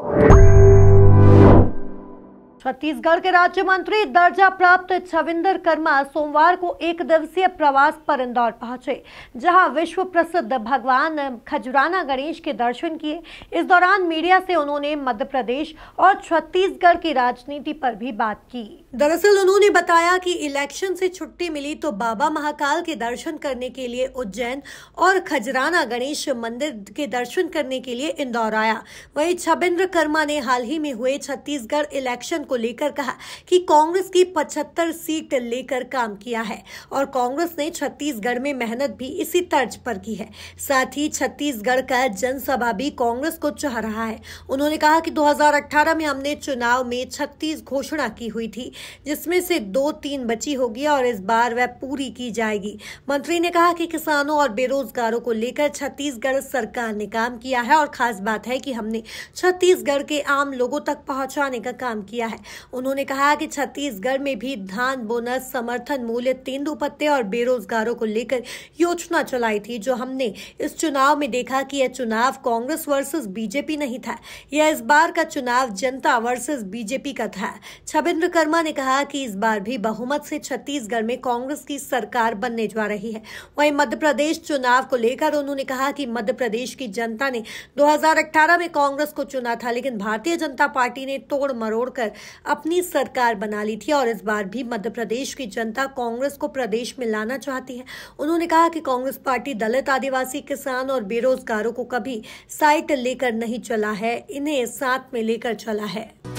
you Chhattisgarh के राज्य मंत्री दर्जा प्राप्त छविंदर कर्मा सोमवार को एक दिवसीय प्रवास पर इंदौर पहुंचे जहां विश्व प्रसिद्ध भगवान खजुराना गणेश के दर्शन किए इस दौरान मीडिया से उन्होंने मध्य प्रदेश और छत्तीसगढ़ की राजनीति पर भी बात की दरअसल उन्होंने बताया कि इलेक्शन से छुट्टी मिली तो बाबा महाकाल के दर्शन करने के लिए उज्जैन और खजराना गणेश मंदिर के दर्शन करने के लिए इंदौर आया वही छबिंद्र कर्मा ने हाल ही में हुए छत्तीसगढ़ इलेक्शन को लेकर कहा कि कांग्रेस की 75 सीट लेकर काम किया है और कांग्रेस ने छत्तीसगढ़ में मेहनत भी इसी तर्ज पर की है साथ ही छत्तीसगढ़ का जनसभा भी कांग्रेस को चाह रहा है उन्होंने कहा कि 2018 में हमने चुनाव में 36 घोषणा की हुई थी जिसमें से दो तीन बची होगी और इस बार वह पूरी की जाएगी मंत्री ने कहा कि किसानों और बेरोजगारों को लेकर छत्तीसगढ़ सरकार ने काम किया है और खास बात है कि हमने छत्तीसगढ़ के आम लोगों तक पहुंचाने का काम किया है है उन्होंने कहा कि छत्तीसगढ़ में भी धान बोनस समर्थन मूल्य तेंदुपत्ते और बेरोजगारों को लेकर योजना चलाई थी जो हमने इस चुनाव में देखा कि यह चुनाव कांग्रेस वर्सेस बीजेपी नहीं था यह इस बार का चुनाव जनता वर्सेस बीजेपी का था छबिंद्र कर्मा ने कहा कि इस बार भी बहुमत से छत्तीसगढ़ में कांग्रेस की सरकार बनने जा रही है वहीं मध्य प्रदेश चुनाव को लेकर उन्होंने कहा कि मध्य प्रदेश की जनता ने 2018 में कांग्रेस को चुना था लेकिन भारतीय जनता पार्टी ने तोड़ मरोड़ कर अपनी सरकार बना ली थी और इस बार भी मध्य प्रदेश की जनता कांग्रेस को प्रदेश में लाना चाहती है उन्होंने कहा कि कांग्रेस पार्टी दलित आदिवासी किसान और बेरोजगारों को कभी साइट लेकर नहीं चला है इन्हें साथ में लेकर चला है